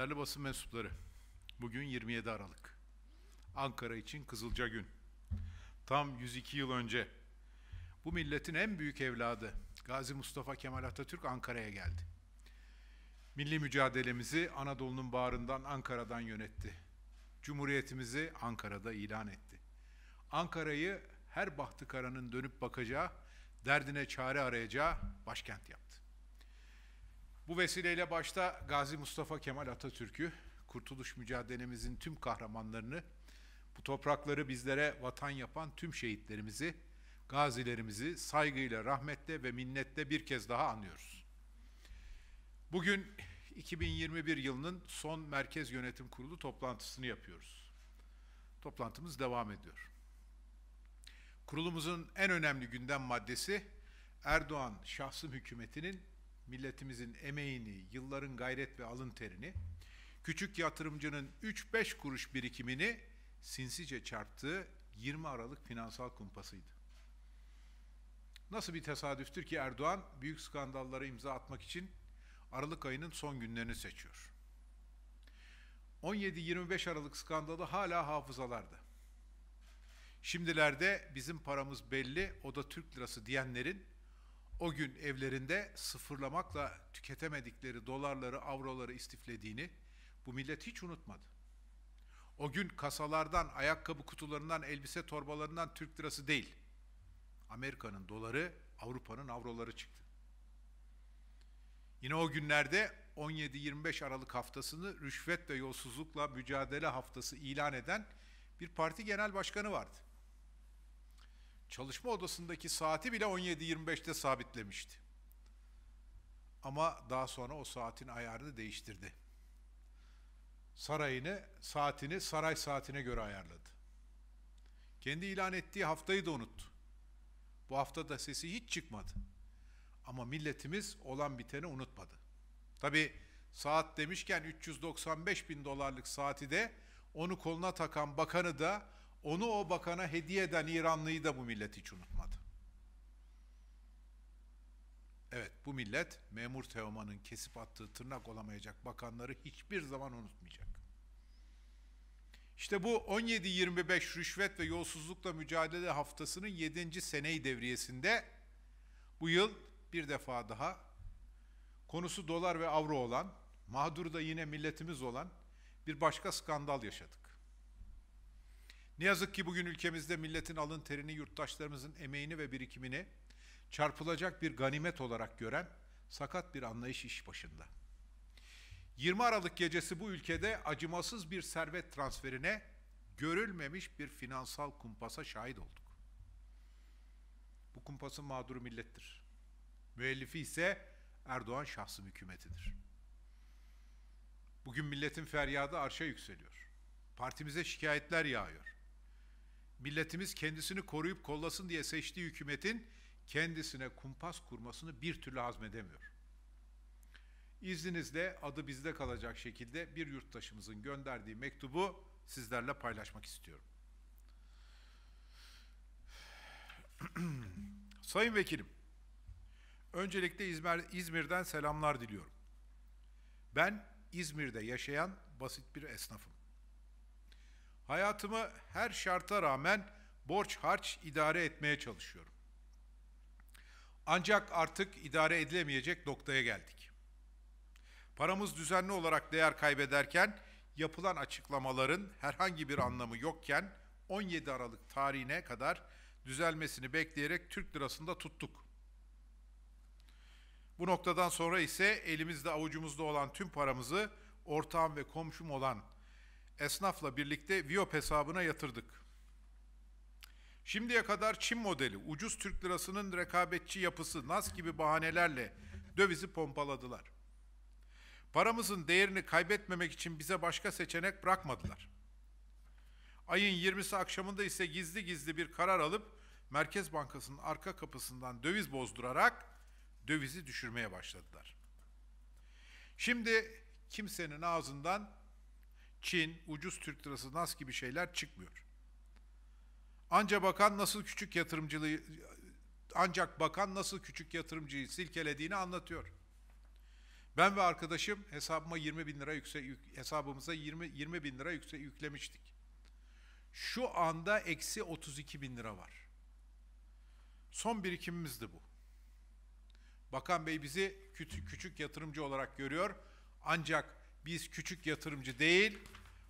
Değerli basın mensupları, bugün 27 Aralık. Ankara için Kızılca gün. Tam 102 yıl önce bu milletin en büyük evladı Gazi Mustafa Kemal Atatürk Ankara'ya geldi. Milli mücadelemizi Anadolu'nun bağrından Ankara'dan yönetti. Cumhuriyetimizi Ankara'da ilan etti. Ankara'yı her bahtı karanın dönüp bakacağı, derdine çare arayacağı başkent yaptı. Bu vesileyle başta Gazi Mustafa Kemal Atatürk'ü, kurtuluş mücadelemizin tüm kahramanlarını, bu toprakları bizlere vatan yapan tüm şehitlerimizi, gazilerimizi saygıyla, rahmetle ve minnetle bir kez daha anıyoruz. Bugün 2021 yılının son Merkez Yönetim Kurulu toplantısını yapıyoruz. Toplantımız devam ediyor. Kurulumuzun en önemli gündem maddesi Erdoğan şahsım hükümetinin milletimizin emeğini, yılların gayret ve alın terini, küçük yatırımcının 3-5 kuruş birikimini sinsice çarptığı 20 Aralık finansal kumpasıydı. Nasıl bir tesadüftür ki Erdoğan büyük skandallara imza atmak için Aralık ayının son günlerini seçiyor. 17-25 Aralık skandalı hala hafızalarda. Şimdilerde bizim paramız belli, o da Türk lirası diyenlerin o gün evlerinde sıfırlamakla tüketemedikleri dolarları, avroları istiflediğini bu millet hiç unutmadı. O gün kasalardan, ayakkabı kutularından, elbise torbalarından Türk lirası değil. Amerika'nın doları, Avrupa'nın avroları çıktı. Yine o günlerde 17-25 Aralık haftasını rüşvet ve yolsuzlukla mücadele haftası ilan eden bir parti genel başkanı vardı çalışma odasındaki saati bile 17.25'te sabitlemişti. Ama daha sonra o saatin ayarını değiştirdi. Sarayını, saatini saray saatine göre ayarladı. Kendi ilan ettiği haftayı da unuttu. Bu hafta da sesi hiç çıkmadı. Ama milletimiz olan biteni unutmadı. Tabi saat demişken 395 bin dolarlık saati de onu koluna takan bakanı da onu o bakana hediye eden İranlıyı da bu millet hiç unutmadı. Evet bu millet memur Teoman'ın kesip attığı tırnak olamayacak bakanları hiçbir zaman unutmayacak. İşte bu 17-25 rüşvet ve yolsuzlukla mücadele haftasının 7. seney devriyesinde bu yıl bir defa daha konusu dolar ve avro olan, mağdur da yine milletimiz olan bir başka skandal yaşadık. Ne yazık ki bugün ülkemizde milletin alın terini, yurttaşlarımızın emeğini ve birikimini çarpılacak bir ganimet olarak gören sakat bir anlayış iş başında. 20 Aralık gecesi bu ülkede acımasız bir servet transferine görülmemiş bir finansal kumpasa şahit olduk. Bu kumpasın mağduru millettir. Müellifi ise Erdoğan şahsım hükümetidir. Bugün milletin feryadı arşa yükseliyor. Partimize şikayetler yağıyor milletimiz kendisini koruyup kollasın diye seçtiği hükümetin kendisine kumpas kurmasını bir türlü hazmedemiyor. İzninizle adı bizde kalacak şekilde bir yurttaşımızın gönderdiği mektubu sizlerle paylaşmak istiyorum. Sayın Vekilim, öncelikle İzmir, İzmir'den selamlar diliyorum. Ben İzmir'de yaşayan basit bir esnafım. Hayatımı her şarta rağmen borç harç idare etmeye çalışıyorum. Ancak artık idare edilemeyecek noktaya geldik. Paramız düzenli olarak değer kaybederken yapılan açıklamaların herhangi bir anlamı yokken 17 Aralık tarihine kadar düzelmesini bekleyerek Türk lirasında tuttuk. Bu noktadan sonra ise elimizde avucumuzda olan tüm paramızı ortağım ve komşum olan esnafla birlikte Viop hesabına yatırdık. Şimdiye kadar Çin modeli, ucuz Türk lirasının rekabetçi yapısı, nas gibi bahanelerle dövizi pompaladılar. Paramızın değerini kaybetmemek için bize başka seçenek bırakmadılar. Ayın 20'si akşamında ise gizli gizli bir karar alıp Merkez Bankası'nın arka kapısından döviz bozdurarak dövizi düşürmeye başladılar. Şimdi kimsenin ağzından Çin, ucuz Türk lirası, nas gibi şeyler çıkmıyor. Ancak bakan nasıl küçük yatırımcılığı ancak bakan nasıl küçük yatırımcıyı silkelediğini anlatıyor. Ben ve arkadaşım hesabıma 20 bin lira yükse, yük, hesabımıza 20, 20 bin lira yükse, yüklemiştik. Şu anda eksi 32 bin lira var. Son birikimimizdi bu. Bakan Bey bizi küçük, küçük yatırımcı olarak görüyor. Ancak biz küçük yatırımcı değil,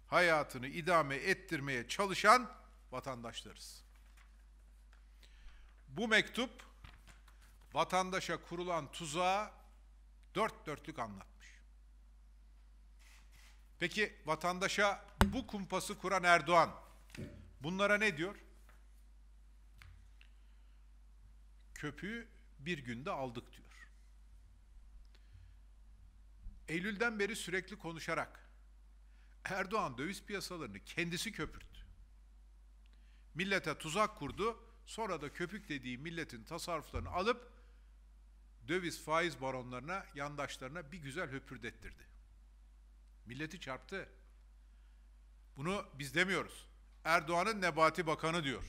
hayatını idame ettirmeye çalışan vatandaşlarız. Bu mektup vatandaşa kurulan tuzağı dört dörtlük anlatmış. Peki vatandaşa bu kumpası kuran Erdoğan bunlara ne diyor? Köpüğü bir günde aldık diyor. Eylül'den beri sürekli konuşarak Erdoğan döviz piyasalarını kendisi köpürttü. Millete tuzak kurdu, sonra da köpük dediği milletin tasarruflarını alıp döviz faiz baronlarına, yandaşlarına bir güzel höpürdettirdi. Milleti çarptı. Bunu biz demiyoruz. Erdoğan'ın Nebati Bakanı diyor.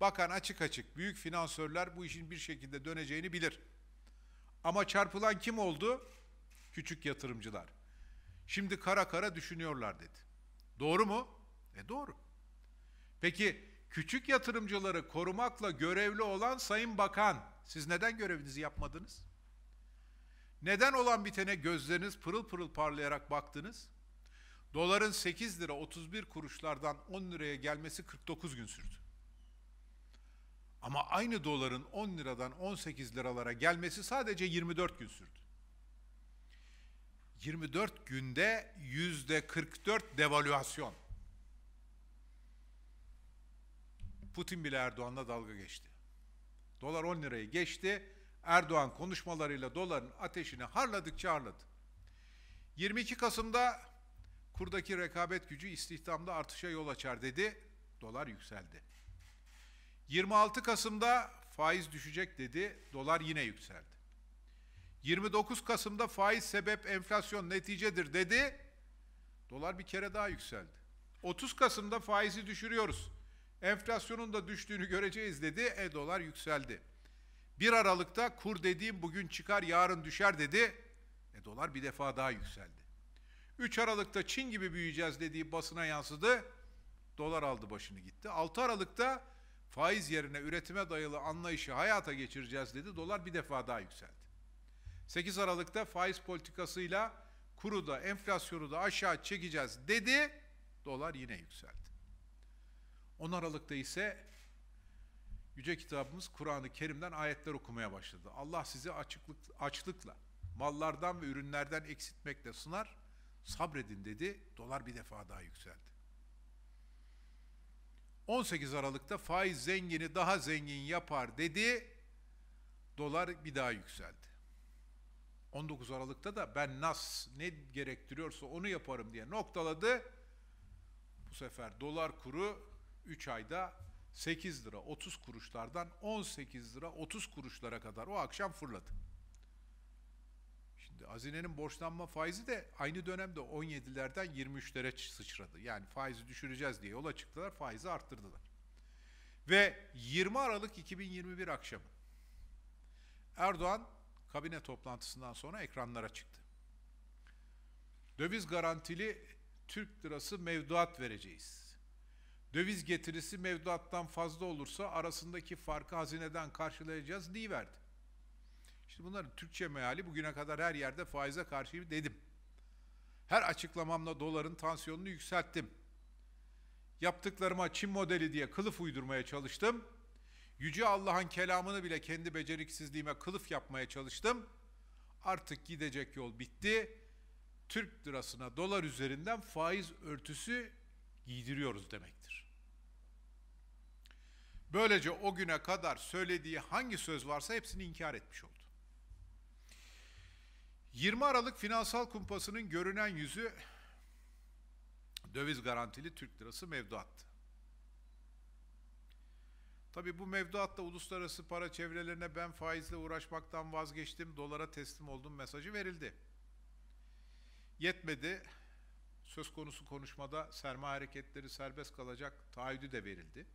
Bakan açık açık büyük finansörler bu işin bir şekilde döneceğini bilir. Ama çarpılan kim oldu? küçük yatırımcılar. Şimdi kara kara düşünüyorlar dedi. Doğru mu? E doğru. Peki küçük yatırımcıları korumakla görevli olan Sayın Bakan, siz neden görevinizi yapmadınız? Neden olan bitene gözleriniz pırıl pırıl parlayarak baktınız? Doların 8 lira 31 kuruşlardan 10 liraya gelmesi 49 gün sürdü. Ama aynı doların 10 liradan 18 liralara gelmesi sadece 24 gün sürdü. 24 günde yüzde 44 devalüasyon. Putin bile Erdoğan'la dalga geçti. Dolar 10 lirayı geçti. Erdoğan konuşmalarıyla doların ateşini harladıkça harladı. 22 Kasım'da kurdaki rekabet gücü istihdamda artışa yol açar dedi. Dolar yükseldi. 26 Kasım'da faiz düşecek dedi. Dolar yine yükseldi. 29 Kasım'da faiz sebep enflasyon neticedir dedi. Dolar bir kere daha yükseldi. 30 Kasım'da faizi düşürüyoruz. Enflasyonun da düştüğünü göreceğiz dedi. E dolar yükseldi. 1 Aralık'ta kur dediğim bugün çıkar yarın düşer dedi. E dolar bir defa daha yükseldi. 3 Aralık'ta Çin gibi büyüyeceğiz dediği basına yansıdı. Dolar aldı başını gitti. 6 Aralık'ta faiz yerine üretime dayalı anlayışı hayata geçireceğiz dedi. Dolar bir defa daha yükseldi. 8 Aralık'ta faiz politikasıyla kuru da enflasyonu da aşağı çekeceğiz dedi. Dolar yine yükseldi. 10 Aralık'ta ise Yüce kitabımız Kur'an-ı Kerim'den ayetler okumaya başladı. Allah sizi açıklık, açlıkla, mallardan ve ürünlerden eksiltmekle sınar, sabredin dedi. Dolar bir defa daha yükseldi. 18 Aralık'ta faiz zengini daha zengin yapar dedi. Dolar bir daha yükseldi. 19 Aralık'ta da ben nas ne gerektiriyorsa onu yaparım diye noktaladı. Bu sefer dolar kuru 3 ayda 8 lira 30 kuruşlardan 18 lira 30 kuruşlara kadar o akşam fırladı. Şimdi hazinenin borçlanma faizi de aynı dönemde 17'lerden 23'lere sıçradı. Yani faizi düşüreceğiz diye yola çıktılar, faizi arttırdılar. Ve 20 Aralık 2021 akşamı Erdoğan kabine toplantısından sonra ekranlara çıktı. Döviz garantili Türk lirası mevduat vereceğiz. Döviz getirisi mevduattan fazla olursa arasındaki farkı hazineden karşılayacağız verdi. Şimdi bunların Türkçe meali bugüne kadar her yerde faize karşı dedim. Her açıklamamla doların tansiyonunu yükselttim. Yaptıklarıma Çin modeli diye kılıf uydurmaya çalıştım. Yüce Allah'ın kelamını bile kendi beceriksizliğime kılıf yapmaya çalıştım. Artık gidecek yol bitti. Türk lirasına dolar üzerinden faiz örtüsü giydiriyoruz demektir. Böylece o güne kadar söylediği hangi söz varsa hepsini inkar etmiş oldu. 20 Aralık finansal kumpasının görünen yüzü döviz garantili Türk lirası mevduattı. Tabii bu mevduatta uluslararası para çevrelerine ben faizle uğraşmaktan vazgeçtim, dolara teslim oldum mesajı verildi. Yetmedi. Söz konusu konuşmada sermaye hareketleri serbest kalacak taahhüdü de verildi.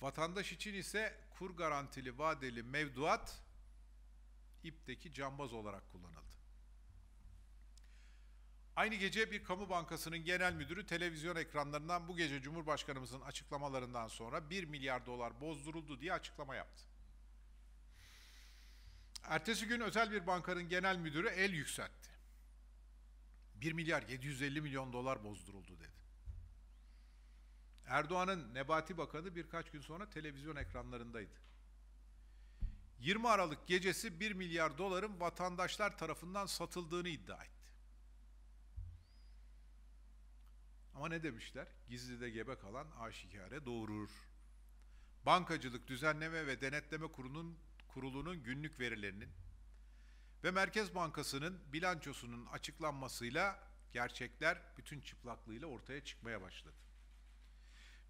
Vatandaş için ise kur garantili vadeli mevduat ipteki cambaz olarak kullanıldı. Aynı gece bir kamu bankasının genel müdürü televizyon ekranlarından bu gece Cumhurbaşkanımızın açıklamalarından sonra 1 milyar dolar bozduruldu diye açıklama yaptı. Ertesi gün özel bir bankanın genel müdürü el yükseltti. 1 milyar 750 milyon dolar bozduruldu dedi. Erdoğan'ın Nebati Bakanı birkaç gün sonra televizyon ekranlarındaydı. 20 Aralık gecesi 1 milyar doların vatandaşlar tarafından satıldığını iddia etti. Ama ne demişler? Gizlide gebe kalan aşikare doğurur. Bankacılık Düzenleme ve Denetleme Kurulunun, Kurulu'nun günlük verilerinin ve Merkez Bankası'nın bilançosunun açıklanmasıyla gerçekler bütün çıplaklığıyla ortaya çıkmaya başladı.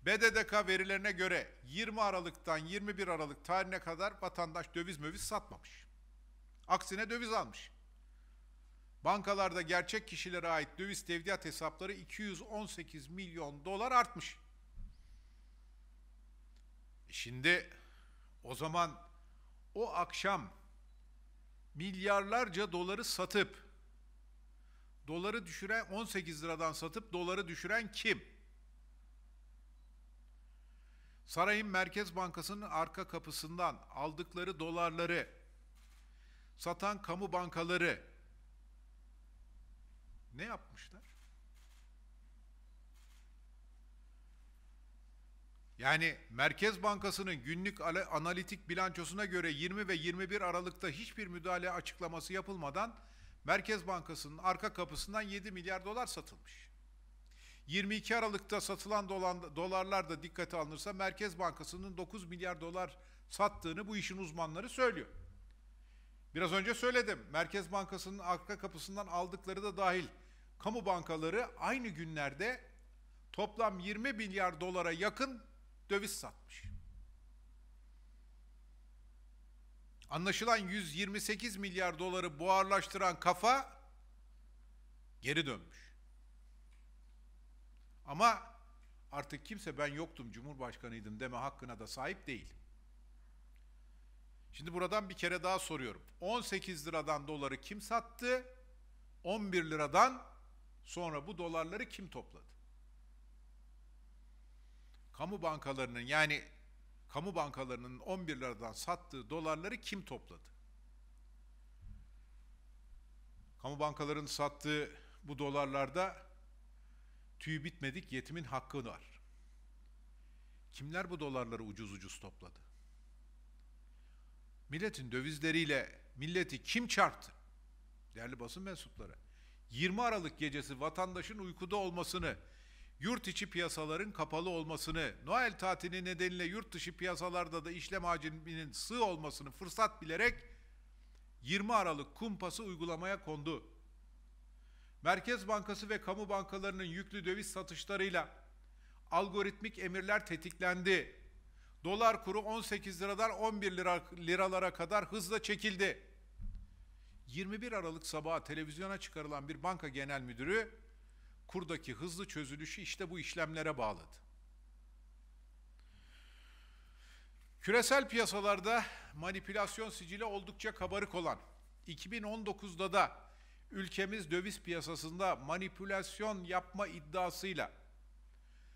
BDDK verilerine göre 20 Aralık'tan 21 Aralık tarihine kadar vatandaş döviz möviz satmamış. Aksine döviz almış. Bankalarda gerçek kişilere ait döviz tevdiat hesapları 218 milyon dolar artmış. E şimdi o zaman o akşam milyarlarca doları satıp doları düşüren 18 liradan satıp doları düşüren kim? Sarayın Merkez Bankası'nın arka kapısından aldıkları dolarları satan kamu bankaları ne yapmışlar? Yani Merkez Bankası'nın günlük analitik bilançosuna göre 20 ve 21 Aralık'ta hiçbir müdahale açıklaması yapılmadan Merkez Bankası'nın arka kapısından 7 milyar dolar satılmış. 22 Aralık'ta satılan dolarlar da dikkate alınırsa Merkez Bankası'nın 9 milyar dolar sattığını bu işin uzmanları söylüyor. Biraz önce söyledim. Merkez Bankası'nın arka kapısından aldıkları da dahil. Kamu bankaları aynı günlerde toplam 20 milyar dolara yakın döviz satmış. Anlaşılan 128 milyar doları buharlaştıran kafa geri dönmüş. Ama artık kimse ben yoktum, cumhurbaşkanıydım deme hakkına da sahip değil. Şimdi buradan bir kere daha soruyorum. 18 liradan doları kim sattı? 11 liradan sonra bu dolarları kim topladı? Kamu bankalarının yani kamu bankalarının 11 liradan sattığı dolarları kim topladı? Kamu bankalarının sattığı bu dolarlarda tüy bitmedik yetimin hakkı var. Kimler bu dolarları ucuz ucuz topladı? Milletin dövizleriyle milleti kim çarptı? Değerli basın mensupları. 20 Aralık gecesi vatandaşın uykuda olmasını, yurt içi piyasaların kapalı olmasını, Noel tatili nedeniyle yurt dışı piyasalarda da işlem hacminin sığ olmasını fırsat bilerek 20 Aralık kumpası uygulamaya kondu. Merkez Bankası ve kamu bankalarının yüklü döviz satışlarıyla algoritmik emirler tetiklendi. Dolar kuru 18 liradan 11 lira, liralara kadar hızla çekildi. 21 Aralık sabahı televizyona çıkarılan bir banka genel müdürü kurdaki hızlı çözülüşü işte bu işlemlere bağladı. Küresel piyasalarda manipülasyon sicili oldukça kabarık olan 2019'da da ülkemiz döviz piyasasında manipülasyon yapma iddiasıyla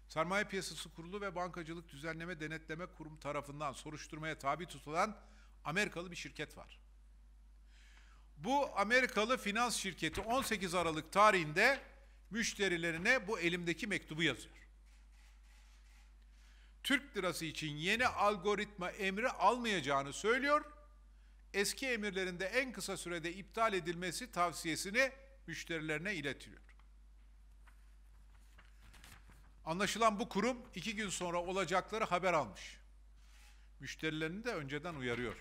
Sermaye Piyasası Kurulu ve Bankacılık Düzenleme Denetleme Kurum tarafından soruşturmaya tabi tutulan Amerikalı bir şirket var. Bu Amerikalı finans şirketi 18 Aralık tarihinde müşterilerine bu elimdeki mektubu yazıyor. Türk lirası için yeni algoritma emri almayacağını söylüyor. Eski emirlerinde en kısa sürede iptal edilmesi tavsiyesini müşterilerine iletiyor. Anlaşılan bu kurum iki gün sonra olacakları haber almış. Müşterilerini de önceden uyarıyor.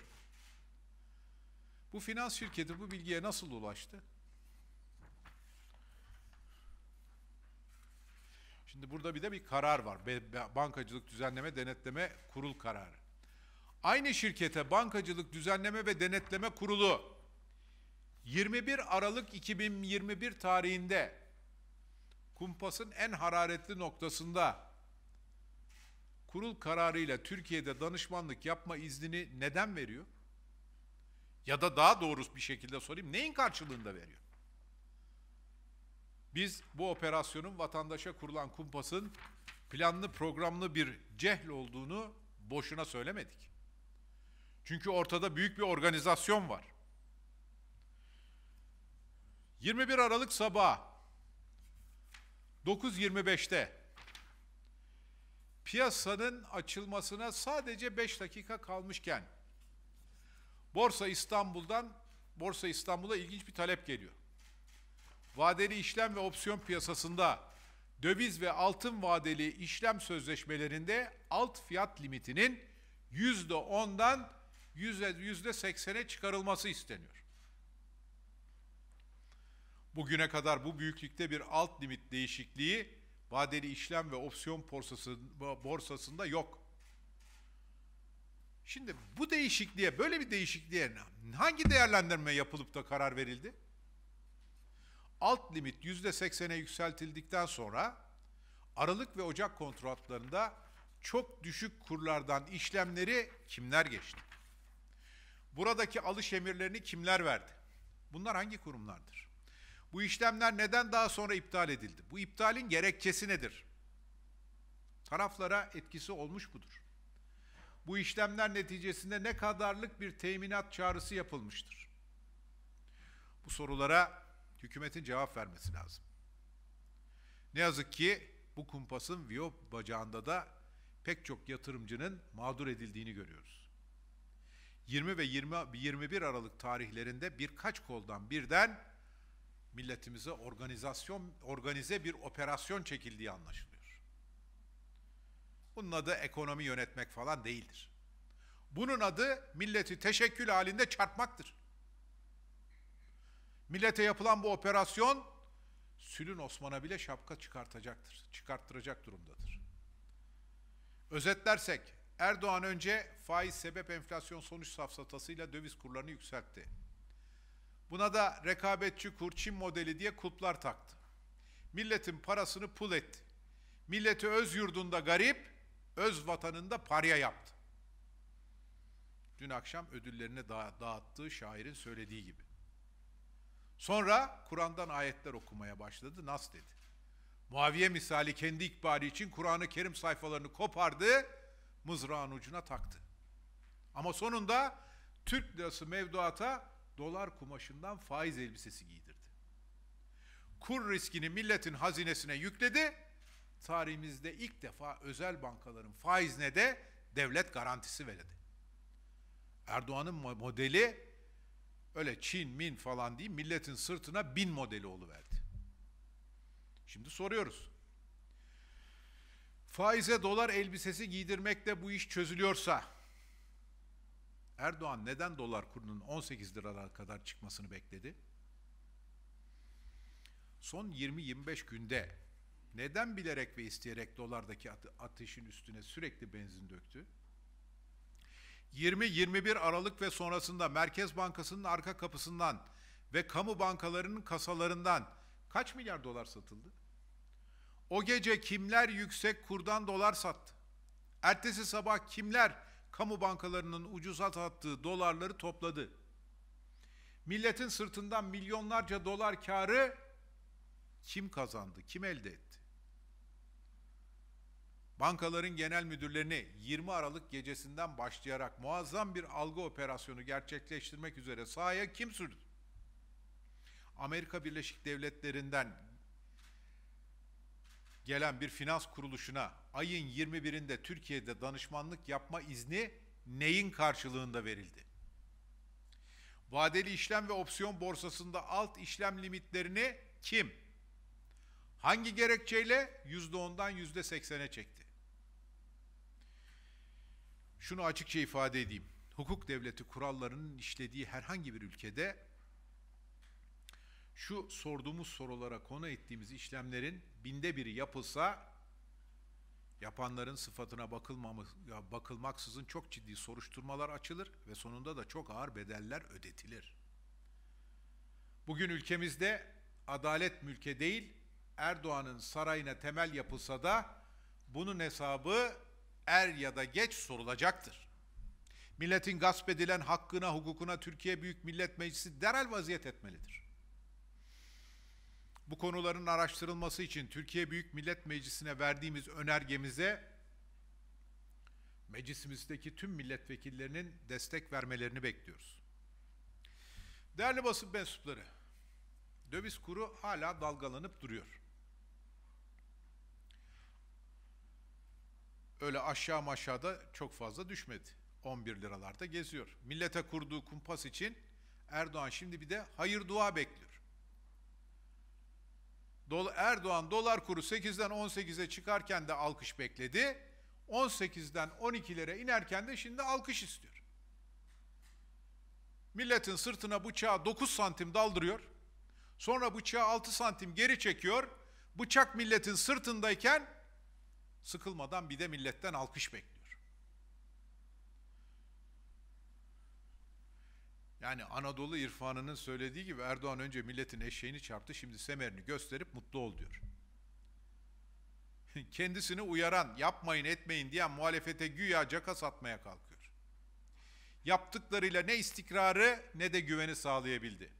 Bu finans şirketi bu bilgiye nasıl ulaştı? Şimdi burada bir de bir karar var. Bankacılık Düzenleme Denetleme Kurul kararı. Aynı şirkete Bankacılık Düzenleme ve Denetleme Kurulu 21 Aralık 2021 tarihinde kumpasın en hararetli noktasında kurul kararıyla Türkiye'de danışmanlık yapma iznini neden veriyor? Ya da daha doğrusu bir şekilde sorayım, neyin karşılığında veriyor? Biz bu operasyonun vatandaşa kurulan kumpasın planlı programlı bir cehl olduğunu boşuna söylemedik. Çünkü ortada büyük bir organizasyon var. 21 Aralık sabahı 9.25'te piyasanın açılmasına sadece 5 dakika kalmışken Borsa İstanbul'dan Borsa İstanbul'a ilginç bir talep geliyor. Vadeli işlem ve opsiyon piyasasında döviz ve altın vadeli işlem sözleşmelerinde alt fiyat limitinin %10'dan %80'e çıkarılması isteniyor. Bugüne kadar bu büyüklükte bir alt limit değişikliği vadeli işlem ve opsiyon borsası, borsasında yok. Şimdi bu değişikliğe, böyle bir değişikliğe hangi değerlendirme yapılıp da karar verildi? Alt limit yüzde %80'e yükseltildikten sonra Aralık ve Ocak kontratlarında çok düşük kurlardan işlemleri kimler geçti? Buradaki alış emirlerini kimler verdi? Bunlar hangi kurumlardır? Bu işlemler neden daha sonra iptal edildi? Bu iptalin gerekçesi nedir? Taraflara etkisi olmuş mudur? Bu işlemler neticesinde ne kadarlık bir teminat çağrısı yapılmıştır? Bu sorulara hükümetin cevap vermesi lazım. Ne yazık ki bu kumpasın viyop bacağında da pek çok yatırımcının mağdur edildiğini görüyoruz. 20 ve 20, 21 Aralık tarihlerinde birkaç koldan birden milletimize organizasyon organize bir operasyon çekildiği anlaşılıyor. Bunun adı ekonomi yönetmek falan değildir. Bunun adı milleti teşekkül halinde çarpmaktır. Millete yapılan bu operasyon Sülün Osman'a bile şapka çıkartacaktır. Çıkarttıracak durumdadır. Özetlersek Erdoğan önce faiz sebep enflasyon sonuç safsatasıyla döviz kurlarını yükseltti. Buna da rekabetçi kur, Çin modeli diye kulplar taktı. Milletin parasını pul etti. Milleti öz yurdunda garip, öz vatanında parya yaptı. Dün akşam ödüllerini dağıttığı şairin söylediği gibi. Sonra Kur'an'dan ayetler okumaya başladı. Nas dedi. Muaviye misali kendi ikbali için Kur'an-ı Kerim sayfalarını kopardı, mızrağın ucuna taktı. Ama sonunda Türk lirası mevduata dolar kumaşından faiz elbisesi giydirdi. Kur riskini milletin hazinesine yükledi. Tarihimizde ilk defa özel bankaların faizine de devlet garantisi verdi. Erdoğan'ın modeli öyle Çin, Min falan değil milletin sırtına bin modeli oluverdi. Şimdi soruyoruz. Faize dolar elbisesi giydirmekle bu iş çözülüyorsa Erdoğan neden dolar kurunun 18 liralara kadar çıkmasını bekledi? Son 20-25 günde neden bilerek ve isteyerek dolardaki ateşin üstüne sürekli benzin döktü? 20-21 Aralık ve sonrasında Merkez Bankası'nın arka kapısından ve kamu bankalarının kasalarından kaç milyar dolar satıldı? O gece kimler yüksek kurdan dolar sattı? Ertesi sabah kimler kamu bankalarının ucuza sattığı dolarları topladı. Milletin sırtından milyonlarca dolar karı kim kazandı, kim elde etti? Bankaların genel müdürlerini 20 Aralık gecesinden başlayarak muazzam bir algı operasyonu gerçekleştirmek üzere sahaya kim sürdü? Amerika Birleşik Devletleri'nden gelen bir finans kuruluşuna ayın 21'inde Türkiye'de danışmanlık yapma izni neyin karşılığında verildi? Vadeli işlem ve opsiyon borsasında alt işlem limitlerini kim? Hangi gerekçeyle %10'dan %80'e çekti? Şunu açıkça ifade edeyim. Hukuk devleti kurallarının işlediği herhangi bir ülkede şu sorduğumuz sorulara konu ettiğimiz işlemlerin binde biri yapılsa yapanların sıfatına bakılmaksızın çok ciddi soruşturmalar açılır ve sonunda da çok ağır bedeller ödetilir. Bugün ülkemizde adalet mülke değil Erdoğan'ın sarayına temel yapılsa da bunun hesabı er ya da geç sorulacaktır. Milletin gasp edilen hakkına, hukukuna Türkiye Büyük Millet Meclisi derhal vaziyet etmelidir. Bu konuların araştırılması için Türkiye Büyük Millet Meclisi'ne verdiğimiz önergemize meclisimizdeki tüm milletvekillerinin destek vermelerini bekliyoruz. Değerli basın mensupları, döviz kuru hala dalgalanıp duruyor. Öyle aşağı aşağıda çok fazla düşmedi. 11 liralarda geziyor. Millete kurduğu kumpas için Erdoğan şimdi bir de hayır dua bekliyor. Erdoğan dolar kuru 8'den 18'e çıkarken de alkış bekledi. 18'den 12'lere inerken de şimdi alkış istiyor. Milletin sırtına bıçağı 9 santim daldırıyor. Sonra bıçağı 6 santim geri çekiyor. Bıçak milletin sırtındayken sıkılmadan bir de milletten alkış bekliyor. Yani Anadolu irfanının söylediği gibi Erdoğan önce milletin eşeğini çarptı, şimdi semerini gösterip mutlu ol diyor. Kendisini uyaran, yapmayın etmeyin diyen muhalefete güya caka satmaya kalkıyor. Yaptıklarıyla ne istikrarı ne de güveni sağlayabildi.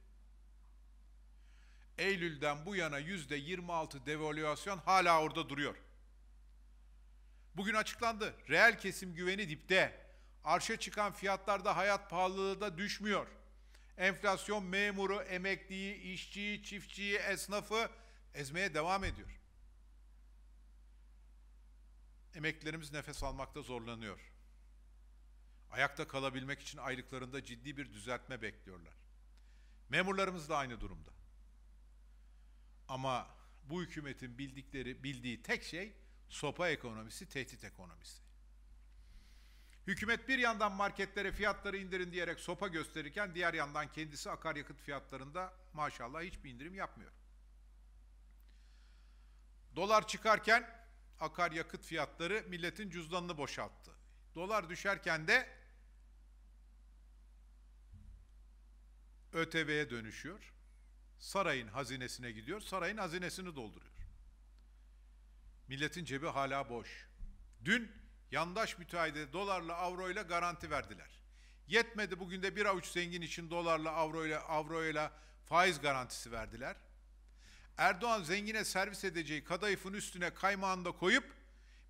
Eylül'den bu yana yüzde 26 devalüasyon hala orada duruyor. Bugün açıklandı. Reel kesim güveni dipte. Arşa çıkan fiyatlarda hayat pahalılığı da düşmüyor. Enflasyon memuru, emekliyi, işçiyi, çiftçiyi, esnafı ezmeye devam ediyor. Emeklilerimiz nefes almakta zorlanıyor. Ayakta kalabilmek için aylıklarında ciddi bir düzeltme bekliyorlar. Memurlarımız da aynı durumda. Ama bu hükümetin bildikleri, bildiği tek şey sopa ekonomisi, tehdit ekonomisi. Hükümet bir yandan marketlere fiyatları indirin diyerek sopa gösterirken diğer yandan kendisi akaryakıt fiyatlarında maşallah hiçbir indirim yapmıyor. Dolar çıkarken akaryakıt fiyatları milletin cüzdanını boşalttı. Dolar düşerken de ÖTV'ye dönüşüyor. Sarayın hazinesine gidiyor. Sarayın hazinesini dolduruyor. Milletin cebi hala boş. Dün yandaş müteahhide dolarla avroyla garanti verdiler. Yetmedi bugün de bir avuç zengin için dolarla avroyla avroyla faiz garantisi verdiler. Erdoğan zengine servis edeceği kadayıfın üstüne kaymağını da koyup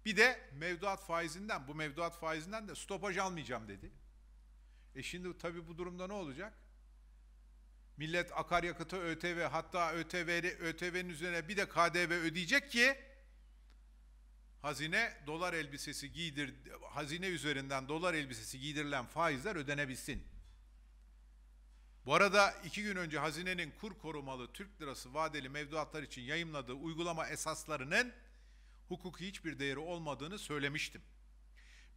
bir de mevduat faizinden bu mevduat faizinden de stopaj almayacağım dedi. E şimdi tabii bu durumda ne olacak? Millet akaryakıta ÖTV hatta ÖTV'nin üzerine bir de KDV ödeyecek ki hazine dolar elbisesi giydir hazine üzerinden dolar elbisesi giydirilen faizler ödenebilsin. Bu arada iki gün önce hazinenin kur korumalı Türk lirası vadeli mevduatlar için yayımladığı uygulama esaslarının hukuki hiçbir değeri olmadığını söylemiştim.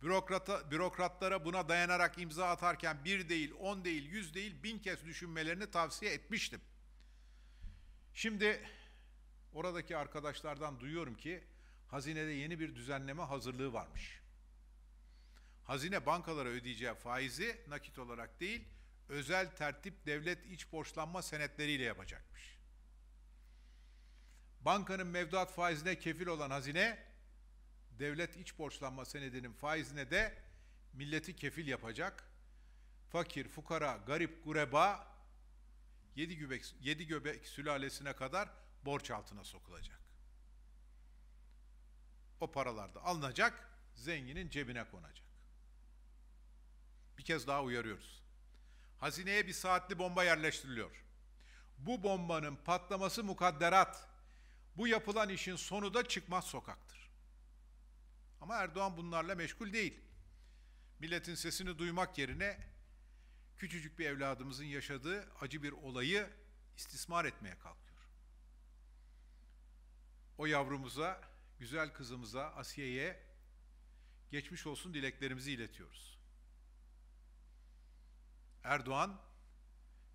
Bürokrata, bürokratlara buna dayanarak imza atarken bir değil, on değil, yüz değil bin kez düşünmelerini tavsiye etmiştim. Şimdi oradaki arkadaşlardan duyuyorum ki hazinede yeni bir düzenleme hazırlığı varmış. Hazine bankalara ödeyeceği faizi nakit olarak değil, özel tertip devlet iç borçlanma senetleriyle yapacakmış. Bankanın mevduat faizine kefil olan hazine, devlet iç borçlanma senedinin faizine de milleti kefil yapacak. Fakir, fukara, garip, gureba, yedi göbek, yedi göbek sülalesine kadar borç altına sokulacak. O paralarda alınacak, zenginin cebine konacak. Bir kez daha uyarıyoruz. Hazineye bir saatli bomba yerleştiriliyor. Bu bombanın patlaması mukadderat. Bu yapılan işin sonu da çıkmaz sokaktır. Ama Erdoğan bunlarla meşgul değil. Milletin sesini duymak yerine küçücük bir evladımızın yaşadığı acı bir olayı istismar etmeye kalkıyor. O yavrumuza güzel kızımıza Asiye'ye geçmiş olsun dileklerimizi iletiyoruz. Erdoğan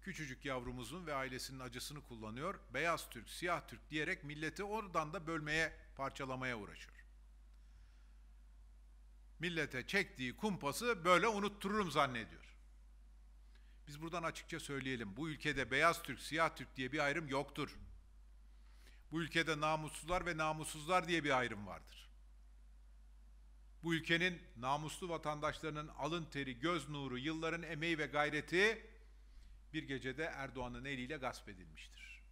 küçücük yavrumuzun ve ailesinin acısını kullanıyor. Beyaz Türk, siyah Türk diyerek milleti oradan da bölmeye, parçalamaya uğraşıyor. Millete çektiği kumpası böyle unuttururum zannediyor. Biz buradan açıkça söyleyelim. Bu ülkede beyaz Türk, siyah Türk diye bir ayrım yoktur. Bu ülkede namussuzlar ve namussuzlar diye bir ayrım vardır. Bu ülkenin namuslu vatandaşlarının alın teri, göz nuru, yılların emeği ve gayreti bir gecede Erdoğan'ın eliyle gasp edilmiştir.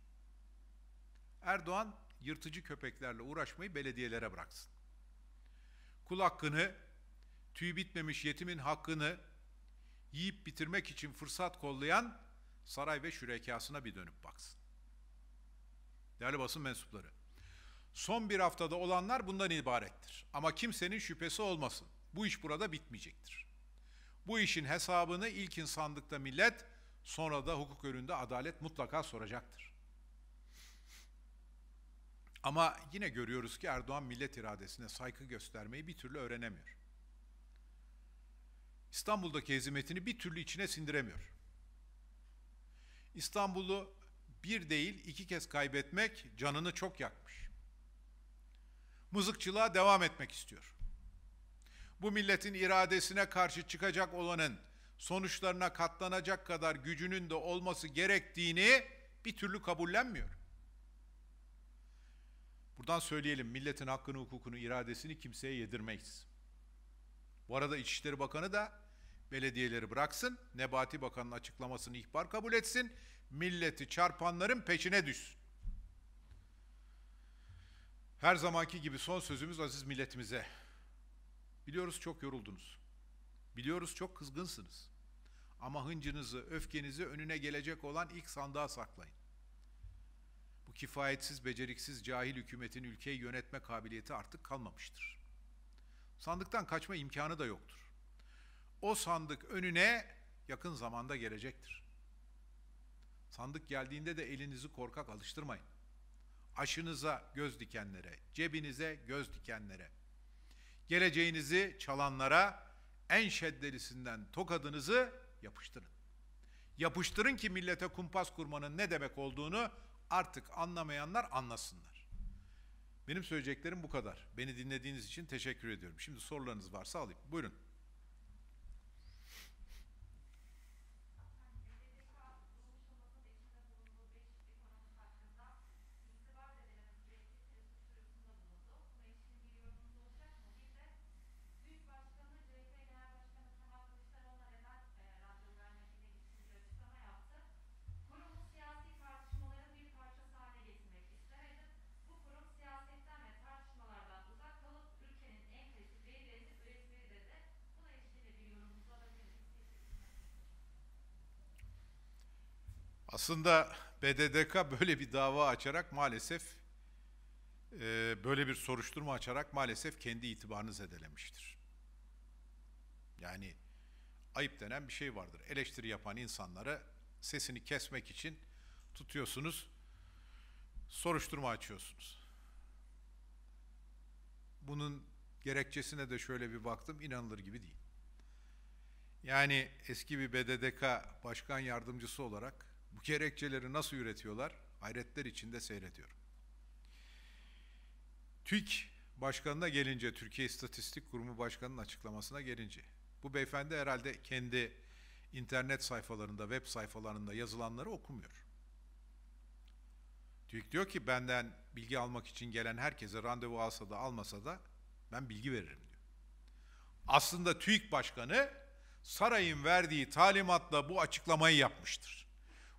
Erdoğan yırtıcı köpeklerle uğraşmayı belediyelere bıraksın. Kul hakkını, tüy bitmemiş yetimin hakkını yiyip bitirmek için fırsat kollayan saray ve şürekasına bir dönüp baksın. Değerli basın mensupları, son bir haftada olanlar bundan ibarettir. Ama kimsenin şüphesi olmasın. Bu iş burada bitmeyecektir. Bu işin hesabını ilkin sandıkta millet, sonra da hukuk önünde adalet mutlaka soracaktır. Ama yine görüyoruz ki Erdoğan millet iradesine saygı göstermeyi bir türlü öğrenemiyor. İstanbul'daki hezimetini bir türlü içine sindiremiyor. İstanbul'u bir değil iki kez kaybetmek canını çok yakmış. Mızıkçılığa devam etmek istiyor. Bu milletin iradesine karşı çıkacak olanın sonuçlarına katlanacak kadar gücünün de olması gerektiğini bir türlü kabullenmiyor. Buradan söyleyelim milletin hakkını, hukukunu, iradesini kimseye yedirmeyiz. Bu arada İçişleri Bakanı da belediyeleri bıraksın, Nebati Bakan'ın açıklamasını ihbar kabul etsin milleti çarpanların peşine düşsün. Her zamanki gibi son sözümüz aziz milletimize. Biliyoruz çok yoruldunuz. Biliyoruz çok kızgınsınız. Ama hıncınızı, öfkenizi önüne gelecek olan ilk sandığa saklayın. Bu kifayetsiz, beceriksiz, cahil hükümetin ülkeyi yönetme kabiliyeti artık kalmamıştır. Sandıktan kaçma imkanı da yoktur. O sandık önüne yakın zamanda gelecektir. Sandık geldiğinde de elinizi korkak alıştırmayın. Aşınıza göz dikenlere, cebinize göz dikenlere, geleceğinizi çalanlara, en şeddelisinden tokadınızı yapıştırın. Yapıştırın ki millete kumpas kurmanın ne demek olduğunu artık anlamayanlar anlasınlar. Benim söyleyeceklerim bu kadar. Beni dinlediğiniz için teşekkür ediyorum. Şimdi sorularınız varsa alayım. Buyurun. Aslında BDDK böyle bir dava açarak maalesef e, böyle bir soruşturma açarak maalesef kendi itibarını zedelemiştir. Yani ayıp denen bir şey vardır. Eleştiri yapan insanlara sesini kesmek için tutuyorsunuz, soruşturma açıyorsunuz. Bunun gerekçesine de şöyle bir baktım, inanılır gibi değil. Yani eski bir BDDK başkan yardımcısı olarak bu gerekçeleri nasıl üretiyorlar? Hayretler içinde seyrediyorum. TÜİK Başkanı'na gelince, Türkiye İstatistik Kurumu Başkanı'nın açıklamasına gelince, bu beyefendi herhalde kendi internet sayfalarında, web sayfalarında yazılanları okumuyor. TÜİK diyor ki benden bilgi almak için gelen herkese randevu alsa da almasa da ben bilgi veririm diyor. Aslında TÜİK Başkanı sarayın verdiği talimatla bu açıklamayı yapmıştır.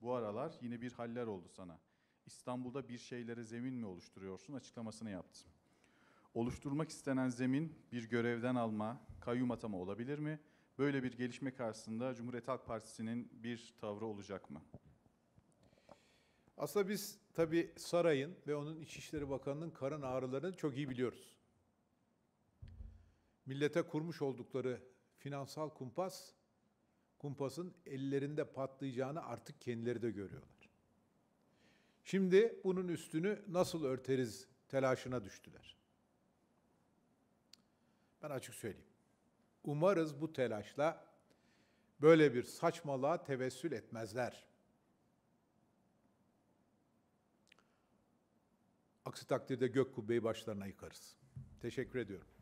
Bu aralar yine bir haller oldu sana. İstanbul'da bir şeylere zemin mi oluşturuyorsun açıklamasını yaptı. Oluşturmak istenen zemin bir görevden alma, kayyum atama olabilir mi? Böyle bir gelişme karşısında Cumhuriyet Halk Partisi'nin bir tavrı olacak mı? Aslında biz tabi sarayın ve onun İçişleri Bakanı'nın karın ağrılarını çok iyi biliyoruz. Millete kurmuş oldukları finansal kumpas kumpasın ellerinde patlayacağını artık kendileri de görüyorlar. Şimdi bunun üstünü nasıl örteriz telaşına düştüler. Ben açık söyleyeyim. Umarız bu telaşla böyle bir saçmalığa tevessül etmezler. Aksi takdirde gök kubbeyi başlarına yıkarız. Teşekkür ediyorum.